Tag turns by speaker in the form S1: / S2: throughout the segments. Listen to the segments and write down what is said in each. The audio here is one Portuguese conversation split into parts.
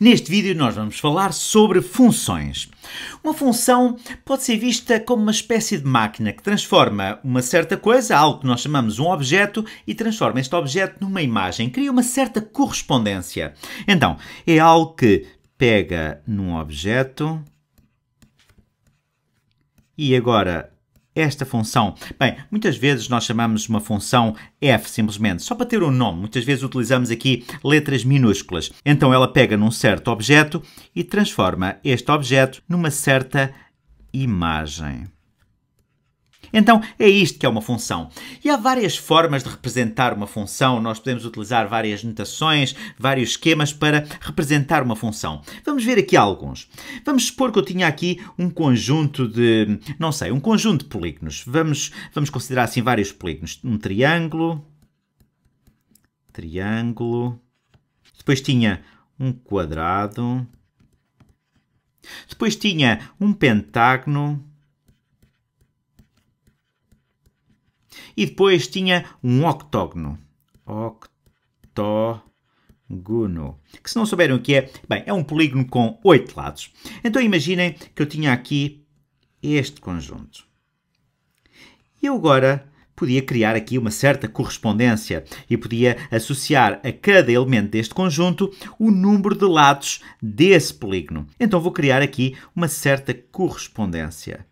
S1: Neste vídeo nós vamos falar sobre funções. Uma função pode ser vista como uma espécie de máquina que transforma uma certa coisa, algo que nós chamamos um objeto, e transforma este objeto numa imagem, cria uma certa correspondência. Então, é algo que pega num objeto e agora esta função? Bem, muitas vezes nós chamamos uma função f simplesmente, só para ter um nome. Muitas vezes utilizamos aqui letras minúsculas. Então ela pega num certo objeto e transforma este objeto numa certa imagem. Então, é isto que é uma função. E há várias formas de representar uma função. Nós podemos utilizar várias notações, vários esquemas para representar uma função. Vamos ver aqui alguns. Vamos supor que eu tinha aqui um conjunto de, não sei, um conjunto de polígonos. Vamos, vamos considerar assim vários polígonos. Um triângulo, triângulo. Depois tinha um quadrado. Depois tinha um pentágono e depois tinha um octógono. Octógono. Que se não souberam o que é, bem, é um polígono com oito lados. Então imaginem que eu tinha aqui este conjunto. E eu agora podia criar aqui uma certa correspondência e podia associar a cada elemento deste conjunto o número de lados desse polígono. Então vou criar aqui uma certa correspondência.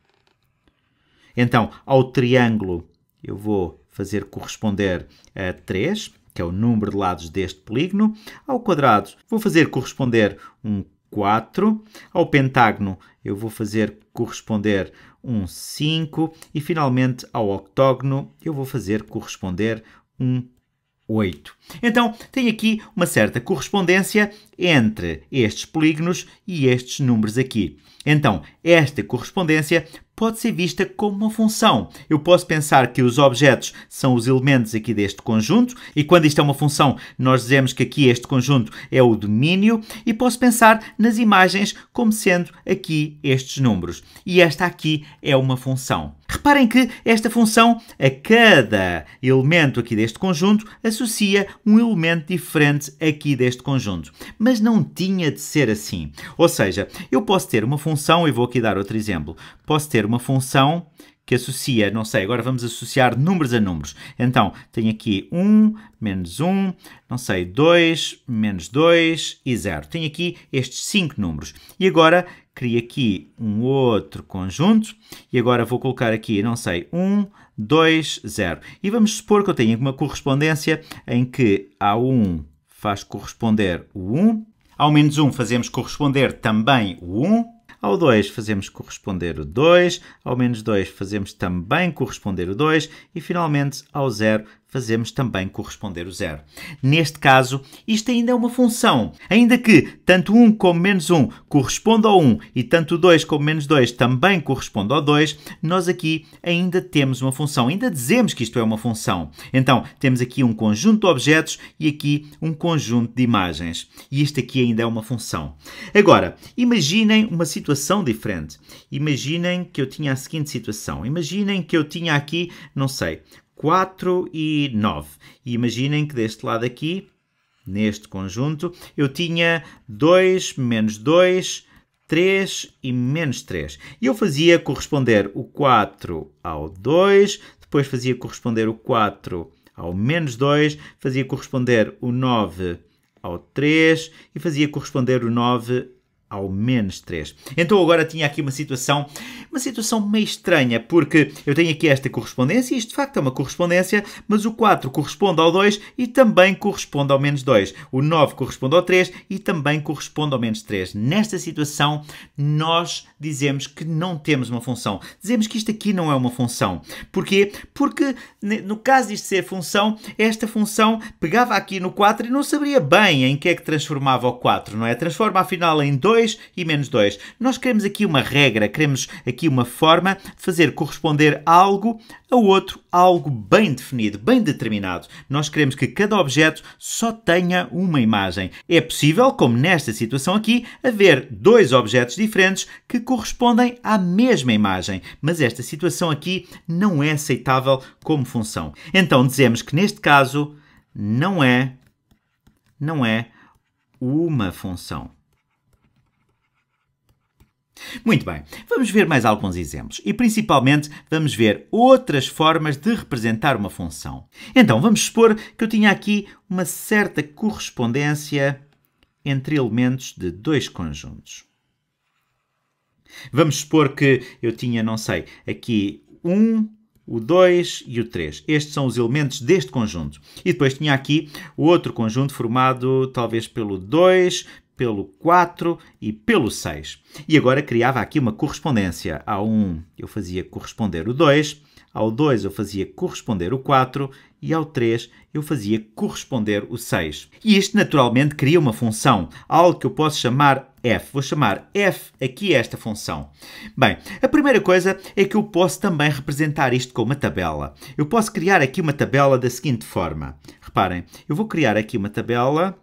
S1: Então, ao triângulo eu vou fazer corresponder a 3, que é o número de lados deste polígono. Ao quadrado, vou fazer corresponder um 4. Ao pentágono, eu vou fazer corresponder um 5. E, finalmente, ao octógono, eu vou fazer corresponder um 8. Então, tem aqui uma certa correspondência entre estes polígonos e estes números aqui. Então, esta correspondência pode ser vista como uma função. Eu posso pensar que os objetos são os elementos aqui deste conjunto, e quando isto é uma função, nós dizemos que aqui este conjunto é o domínio, e posso pensar nas imagens como sendo aqui estes números. E esta aqui é uma função. Reparem que esta função, a cada elemento aqui deste conjunto, associa um elemento diferente aqui deste conjunto. Mas não tinha de ser assim. Ou seja, eu posso ter uma função, e vou aqui dar outro exemplo, posso ter uma função que associa, não sei, agora vamos associar números a números. Então, tenho aqui 1, menos 1, não sei, 2, menos 2 e 0. Tenho aqui estes 5 números. E agora, crio aqui um outro conjunto. E agora vou colocar aqui, não sei, 1, 2, 0. E vamos supor que eu tenha uma correspondência em que a 1 faz corresponder o 1. Ao menos 1 fazemos corresponder também o 1. Ao 2 fazemos corresponder o 2, ao menos 2 fazemos também corresponder o 2 e finalmente ao 0 fazemos também corresponder o zero. Neste caso, isto ainda é uma função. Ainda que tanto 1 como menos 1 corresponda ao 1 e tanto 2 como menos 2 também corresponda ao 2, nós aqui ainda temos uma função. Ainda dizemos que isto é uma função. Então, temos aqui um conjunto de objetos e aqui um conjunto de imagens. E isto aqui ainda é uma função. Agora, imaginem uma situação diferente. Imaginem que eu tinha a seguinte situação. Imaginem que eu tinha aqui, não sei, 4 e 9. E imaginem que deste lado aqui, neste conjunto, eu tinha 2 menos 2, 3 e menos 3. E eu fazia corresponder o 4 ao 2, depois fazia corresponder o 4 ao menos 2, fazia corresponder o 9 ao 3 e fazia corresponder o 9 ao ao menos 3. Então agora tinha aqui uma situação, uma situação meio estranha, porque eu tenho aqui esta correspondência, e isto de facto é uma correspondência, mas o 4 corresponde ao 2 e também corresponde ao menos 2. O 9 corresponde ao 3 e também corresponde ao menos 3. Nesta situação, nós dizemos que não temos uma função. Dizemos que isto aqui não é uma função. Porquê? Porque no caso disto ser função, esta função pegava aqui no 4 e não sabia bem em que é que transformava o 4, não é? Transforma afinal em 2 2 e menos 2. Nós queremos aqui uma regra, queremos aqui uma forma de fazer corresponder algo a outro, algo bem definido, bem determinado. Nós queremos que cada objeto só tenha uma imagem. É possível, como nesta situação aqui, haver dois objetos diferentes que correspondem à mesma imagem, mas esta situação aqui não é aceitável como função. Então dizemos que neste caso não é não é uma função. Muito bem, vamos ver mais alguns exemplos e principalmente vamos ver outras formas de representar uma função. Então vamos supor que eu tinha aqui uma certa correspondência entre elementos de dois conjuntos. Vamos supor que eu tinha, não sei, aqui um, o 2 e o 3. Estes são os elementos deste conjunto. E depois tinha aqui o outro conjunto formado talvez pelo 2, pelo 4 e pelo 6. E agora criava aqui uma correspondência. Ao 1 eu fazia corresponder o 2, ao 2 eu fazia corresponder o 4 e ao 3 eu fazia corresponder o 6. E isto naturalmente cria uma função, algo que eu posso chamar f. Vou chamar f aqui esta função. Bem, a primeira coisa é que eu posso também representar isto com uma tabela. Eu posso criar aqui uma tabela da seguinte forma. Reparem, eu vou criar aqui uma tabela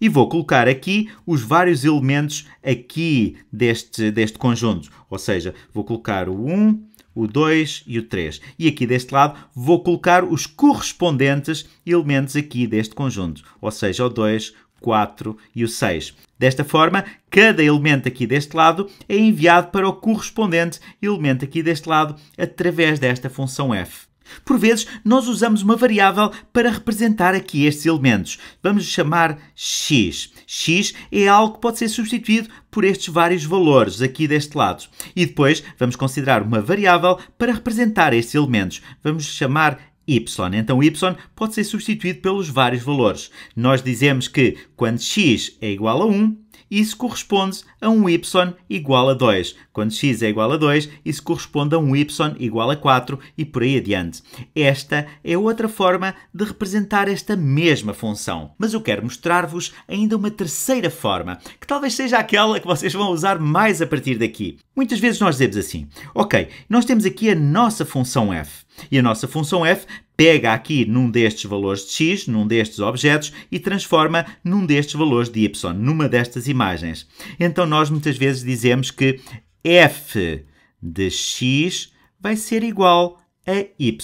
S1: e vou colocar aqui os vários elementos aqui deste, deste conjunto. Ou seja, vou colocar o 1, o 2 e o 3. E aqui deste lado vou colocar os correspondentes elementos aqui deste conjunto. Ou seja, o 2, 4 e o 6. Desta forma, cada elemento aqui deste lado é enviado para o correspondente elemento aqui deste lado através desta função f. Por vezes, nós usamos uma variável para representar aqui estes elementos. Vamos chamar x. x é algo que pode ser substituído por estes vários valores aqui deste lado. E depois vamos considerar uma variável para representar estes elementos. Vamos chamar y. Então y pode ser substituído pelos vários valores. Nós dizemos que quando x é igual a 1, isso corresponde a um y igual a 2. Quando x é igual a 2, isso corresponde a um y igual a 4 e por aí adiante. Esta é outra forma de representar esta mesma função. Mas eu quero mostrar-vos ainda uma terceira forma, que talvez seja aquela que vocês vão usar mais a partir daqui. Muitas vezes nós dizemos assim, ok, nós temos aqui a nossa função f. E a nossa função f pega aqui num destes valores de x, num destes objetos e transforma num destes valores de y, numa destas imagens. Então nós muitas vezes dizemos que f de x vai ser igual a é y.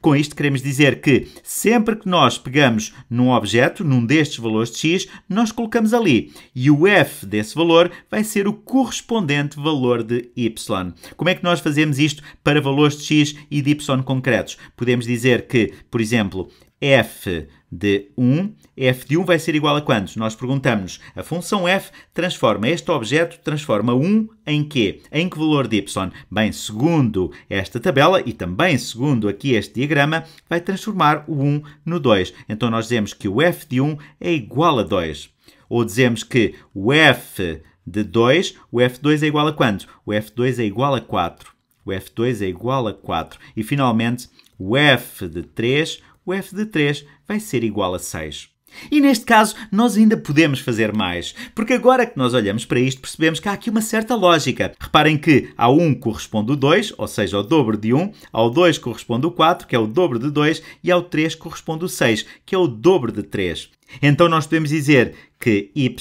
S1: Com isto queremos dizer que sempre que nós pegamos num objeto, num destes valores de x, nós colocamos ali e o f desse valor vai ser o correspondente valor de y. Como é que nós fazemos isto para valores de x e de y concretos? Podemos dizer que, por exemplo, f de 1, f de 1 vai ser igual a quantos? Nós perguntamos, a função f transforma este objeto, transforma 1 em quê? Em que valor de y? Bem, segundo esta tabela e também segundo aqui este diagrama, vai transformar o 1 no 2. Então nós dizemos que o f de 1 é igual a 2. Ou dizemos que o f de 2, o f2 é igual a quantos? O f2 é igual a 4. O f2 é igual a 4. E finalmente, o f de 3, o f de 3 vai ser igual a 6. E neste caso, nós ainda podemos fazer mais, porque agora que nós olhamos para isto, percebemos que há aqui uma certa lógica. Reparem que ao 1 corresponde o 2, ou seja, o dobro de 1, ao 2 corresponde o 4, que é o dobro de 2, e ao 3 corresponde o 6, que é o dobro de 3. Então nós podemos dizer que y,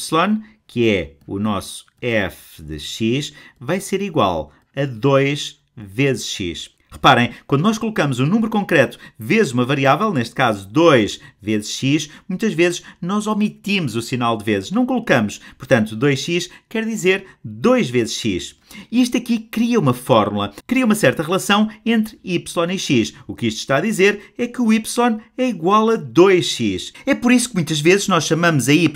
S1: que é o nosso f de x, vai ser igual a 2 vezes x. Reparem, quando nós colocamos um número concreto vezes uma variável, neste caso 2 vezes x, muitas vezes nós omitimos o sinal de vezes, não colocamos. Portanto, 2x quer dizer 2 vezes x. E isto aqui cria uma fórmula, cria uma certa relação entre y e x. O que isto está a dizer é que o y é igual a 2x. É por isso que muitas vezes nós chamamos a y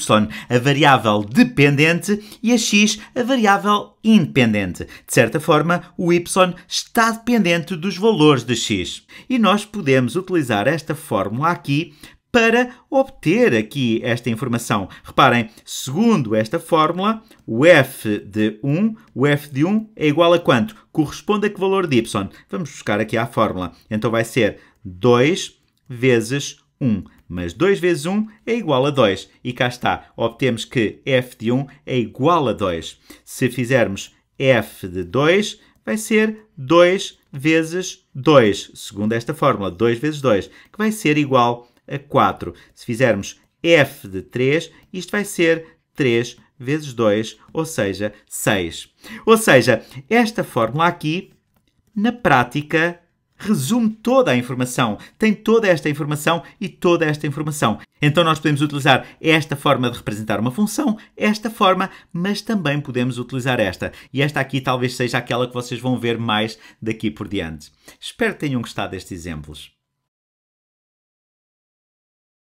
S1: a variável dependente e a x a variável independente. De certa forma, o y está dependente dos valores de x. E nós podemos utilizar esta fórmula aqui para obter aqui esta informação. Reparem, segundo esta fórmula, o f de 1, o f de 1 é igual a quanto? Corresponde a que valor de y? Vamos buscar aqui a fórmula. Então vai ser 2 vezes 1. Mas 2 vezes 1 é igual a 2. E cá está, obtemos que f de 1 é igual a 2. Se fizermos f de 2, vai ser 2 vezes 2, segundo esta fórmula, 2 vezes 2, que vai ser igual a 4. Se fizermos f de 3, isto vai ser 3 vezes 2, ou seja, 6. Ou seja, esta fórmula aqui, na prática, resume toda a informação, tem toda esta informação e toda esta informação. Então nós podemos utilizar esta forma de representar uma função, esta forma, mas também podemos utilizar esta. E esta aqui talvez seja aquela que vocês vão ver mais daqui por diante. Espero que tenham gostado destes exemplos.